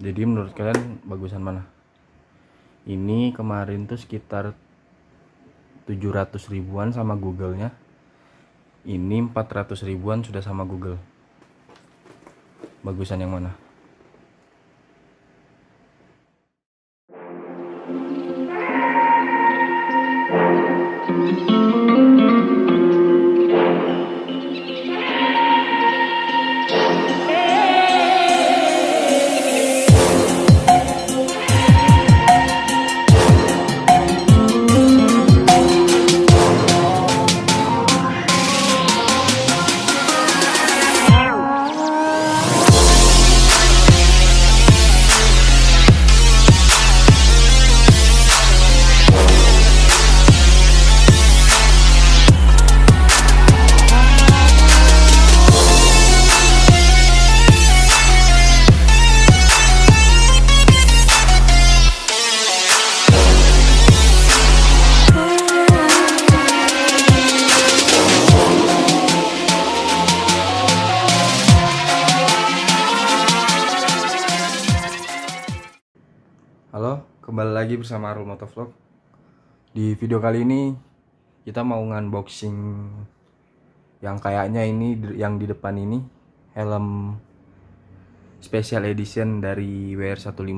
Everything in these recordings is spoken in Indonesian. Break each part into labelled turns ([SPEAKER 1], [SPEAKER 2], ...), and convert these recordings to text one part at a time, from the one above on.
[SPEAKER 1] jadi menurut kalian bagusan mana ini kemarin tuh sekitar 700 ribuan sama Google nya ini 400 ribuan sudah sama Google bagusan yang mana Kembali lagi bersama Arul Motovlog Di video kali ini Kita mau unboxing Yang kayaknya ini Yang di depan ini Helm Special Edition dari WR155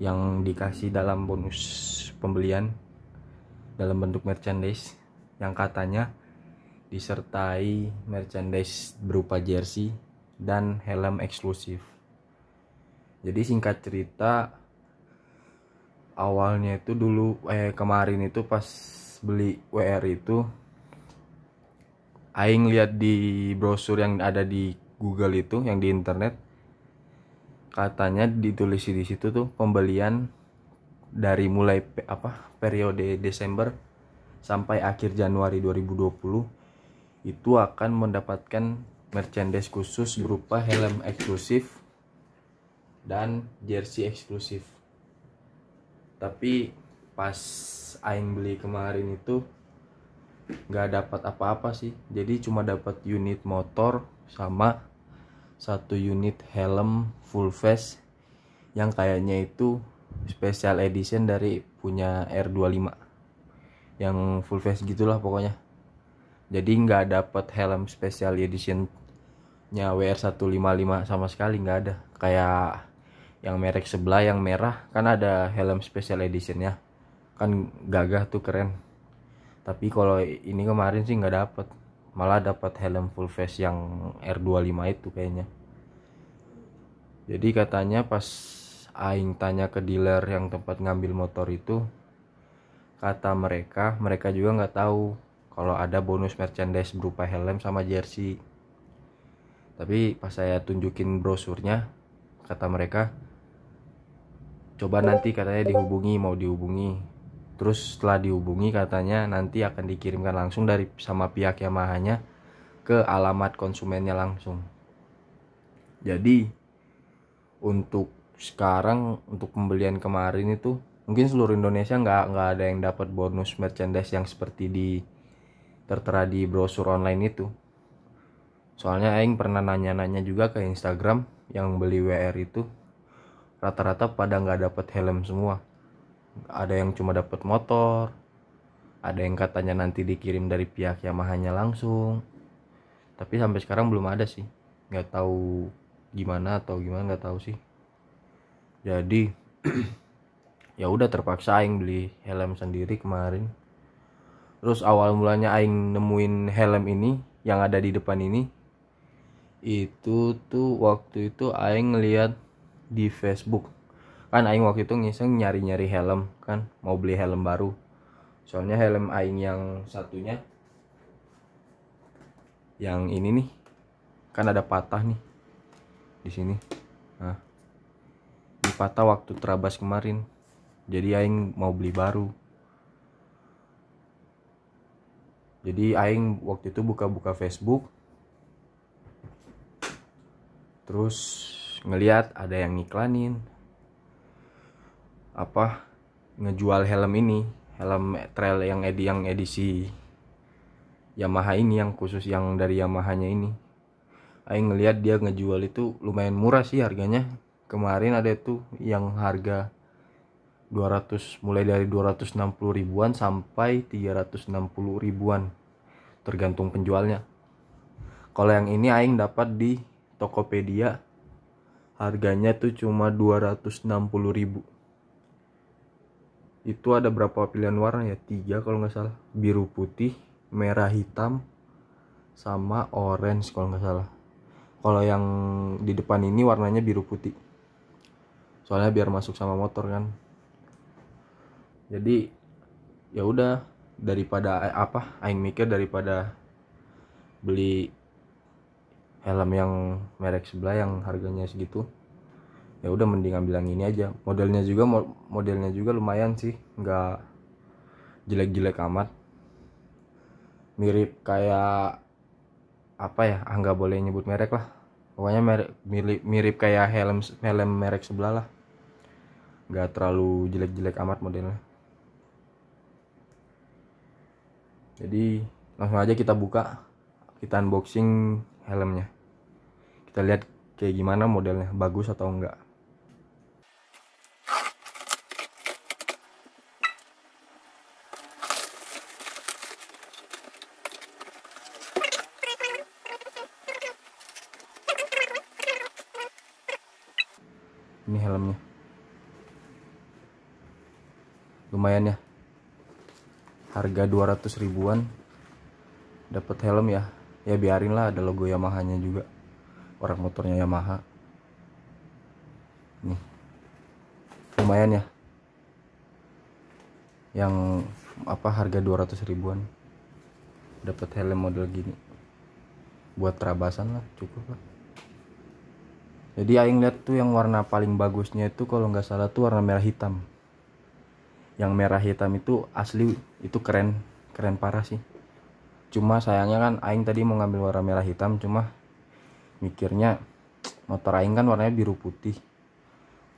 [SPEAKER 1] Yang dikasih dalam bonus pembelian Dalam bentuk merchandise Yang katanya Disertai merchandise berupa jersey Dan helm eksklusif jadi singkat cerita awalnya itu dulu eh kemarin itu pas beli WR itu aing lihat di brosur yang ada di Google itu yang di internet katanya ditulis di situ tuh pembelian dari mulai pe, apa periode Desember sampai akhir Januari 2020 itu akan mendapatkan merchandise khusus berupa helm eksklusif dan jersey eksklusif tapi pas aing beli kemarin itu nggak dapat apa-apa sih jadi cuma dapat unit motor sama satu unit helm full face yang kayaknya itu special edition dari punya R25 yang full face gitulah pokoknya jadi nggak dapat helm special edition nya WR155 sama sekali nggak ada kayak yang merek sebelah yang merah kan ada helm special editionnya kan gagah tuh keren tapi kalau ini kemarin sih nggak dapet malah dapat helm full face yang R25 itu kayaknya jadi katanya pas Aing tanya ke dealer yang tempat ngambil motor itu kata mereka mereka juga nggak tahu kalau ada bonus merchandise berupa helm sama jersey tapi pas saya tunjukin brosurnya kata mereka coba nanti katanya dihubungi mau dihubungi terus setelah dihubungi katanya nanti akan dikirimkan langsung dari sama pihak Yamaha-nya ke alamat konsumennya langsung jadi untuk sekarang untuk pembelian kemarin itu mungkin seluruh Indonesia nggak nggak ada yang dapat bonus merchandise yang seperti di tertera di brosur online itu soalnya Aing pernah nanya-nanya juga ke Instagram yang beli WR itu rata-rata pada nggak dapat helm semua ada yang cuma dapat motor ada yang katanya nanti dikirim dari pihak Yamaha-nya langsung tapi sampai sekarang belum ada sih nggak tahu gimana atau gimana nggak tahu sih jadi ya udah terpaksa aing beli helm sendiri kemarin terus awal mulanya aing nemuin helm ini yang ada di depan ini itu tuh waktu itu aing ngeliat di Facebook kan aing waktu itu ngiseng nyari-nyari helm kan mau beli helm baru soalnya helm aing yang satunya yang ini nih kan ada patah nih di sini nah waktu terabas kemarin jadi aing mau beli baru jadi aing waktu itu buka-buka Facebook terus ngeliat ada yang ngiklanin apa ngejual helm ini helm trail yang edi yang edisi Yamaha ini yang khusus yang dari Yamahanya ini Aing ngeliat dia ngejual itu lumayan murah sih harganya kemarin ada tuh yang harga 200 mulai dari 260 ribuan sampai 360 ribuan tergantung penjualnya kalau yang ini Aing dapat di Tokopedia harganya tuh cuma 260.000 itu ada berapa pilihan warna ya tiga kalau nggak salah biru putih merah hitam sama orange kalau nggak salah kalau yang di depan ini warnanya biru putih soalnya biar masuk sama motor kan jadi ya udah daripada eh, apa aing mikir daripada beli helm yang merek sebelah yang harganya segitu ya udah mending ambil yang ini aja modelnya juga modelnya juga lumayan sih nggak jelek-jelek amat mirip kayak apa ya ah nggak boleh nyebut merek lah pokoknya merek, mirip mirip kayak helm helm merek sebelah lah nggak terlalu jelek-jelek amat modelnya jadi langsung aja kita buka kita unboxing helmnya kita lihat kayak gimana modelnya bagus atau enggak ini helmnya lumayan ya harga 200 ribuan dapat helm ya ya biarin lah ada logo Yamaha nya juga orang motornya Yamaha nih lumayan ya yang apa harga 200 ribuan dapat helm model gini buat terabasan lah cukup lah jadi aing lihat tuh yang warna paling bagusnya itu kalau nggak salah tuh warna merah hitam yang merah hitam itu asli itu keren keren parah sih cuma sayangnya kan aing tadi mau ngambil warna merah hitam cuma mikirnya motor aing kan warnanya biru putih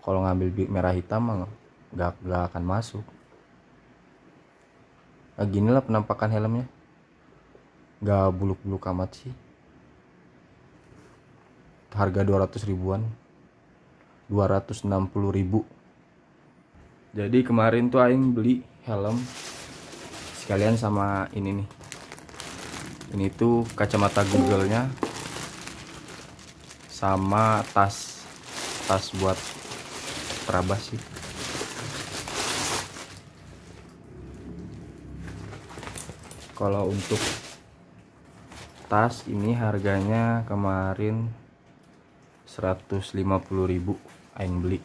[SPEAKER 1] kalau ngambil merah hitam nggak nggak akan masuk nah, gini penampakan helmnya nggak buluk-buluk amat sih harga 200 ribuan 260 ribu jadi kemarin tuh aing beli helm sekalian sama ini nih ini tuh kacamata google-nya sama tas tas buat terabas sih kalau untuk tas ini harganya kemarin 150.000 aing beli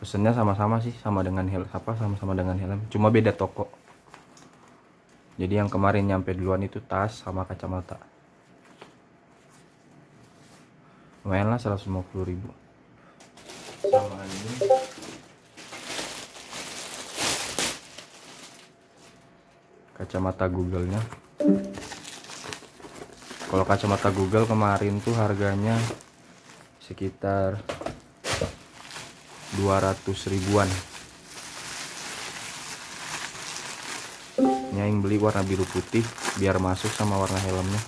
[SPEAKER 1] pesennya sama-sama sih sama dengan helm apa sama-sama dengan helm cuma beda toko jadi yang kemarin nyampe duluan itu tas sama kacamata lumayan lah 150 ribu sama ini kacamata Google nya kalau kacamata Google kemarin tuh harganya sekitar 200 ribuan Ini yang beli warna biru putih biar masuk sama warna helmnya.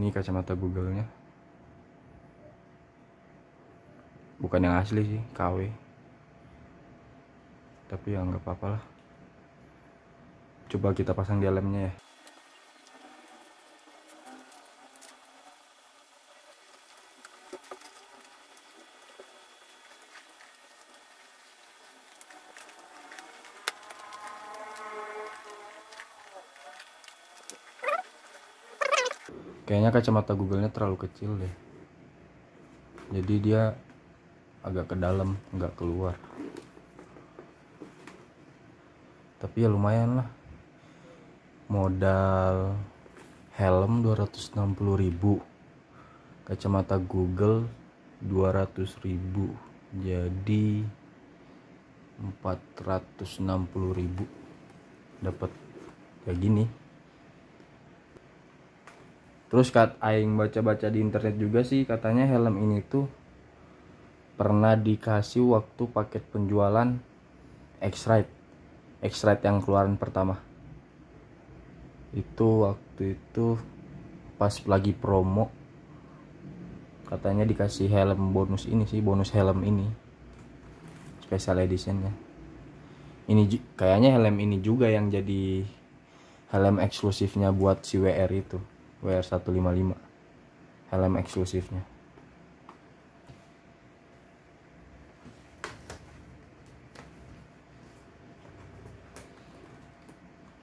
[SPEAKER 1] Ini kacamata Google-nya. Bukan yang asli sih, KW. Tapi ya nggak apa-apa lah coba kita pasang di lemnya ya Kayaknya kacamata Google-nya terlalu kecil deh. Jadi dia agak ke dalam, nggak keluar. Tapi ya lumayan lah modal helm 260.000 kacamata Google 200.000 jadi 460.000 dapat kayak gini terus kat aing baca-baca di internet juga sih katanya helm ini tuh pernah dikasih waktu paket penjualan X-Ride X-Ride yang keluaran pertama itu waktu itu pas lagi promo katanya dikasih helm bonus ini sih bonus helm ini special editionnya ini kayaknya helm ini juga yang jadi helm eksklusifnya buat si WR itu WR 155 helm eksklusifnya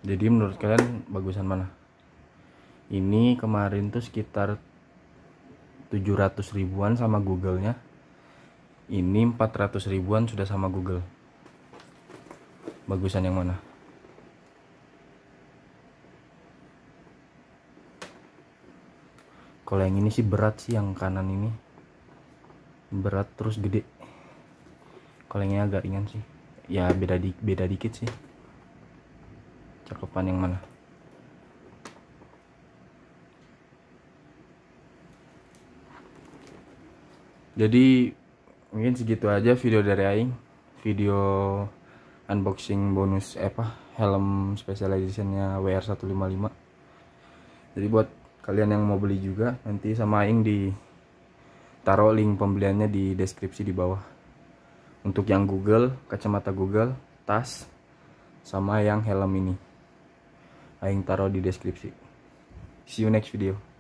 [SPEAKER 1] jadi menurut kalian bagusan mana ini kemarin tuh sekitar 700 ribuan sama Google-nya ini 400 ribuan sudah sama Google bagusan yang mana kalau yang ini sih berat sih yang kanan ini berat terus gede kalau yang ini agak ringan sih ya beda di beda dikit sih cakupan yang mana jadi mungkin segitu aja video dari Aing video unboxing bonus eh, apa helm special editionnya WR155 jadi buat kalian yang mau beli juga nanti sama Aing di taruh link pembeliannya di deskripsi di bawah untuk yang Google kacamata Google tas sama yang helm ini aing taruh di deskripsi see you next video